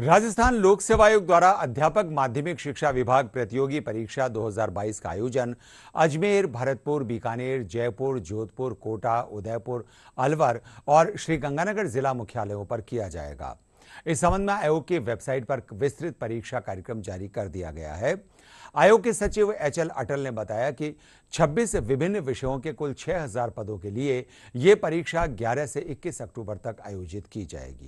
राजस्थान लोक सेवा आयोग द्वारा अध्यापक माध्यमिक शिक्षा विभाग प्रतियोगी परीक्षा 2022 का आयोजन अजमेर भरतपुर बीकानेर जयपुर जोधपुर कोटा उदयपुर अलवर और श्रीगंगानगर जिला मुख्यालयों पर किया जाएगा इस संबंध में आयोग की वेबसाइट पर विस्तृत परीक्षा कार्यक्रम जारी कर दिया गया है आयोग के सचिव एच एल अटल ने बताया कि 26 विभिन्न विषयों के कुल 6000 पदों के लिए ये परीक्षा 11 से 21 अक्टूबर तक आयोजित की जाएगी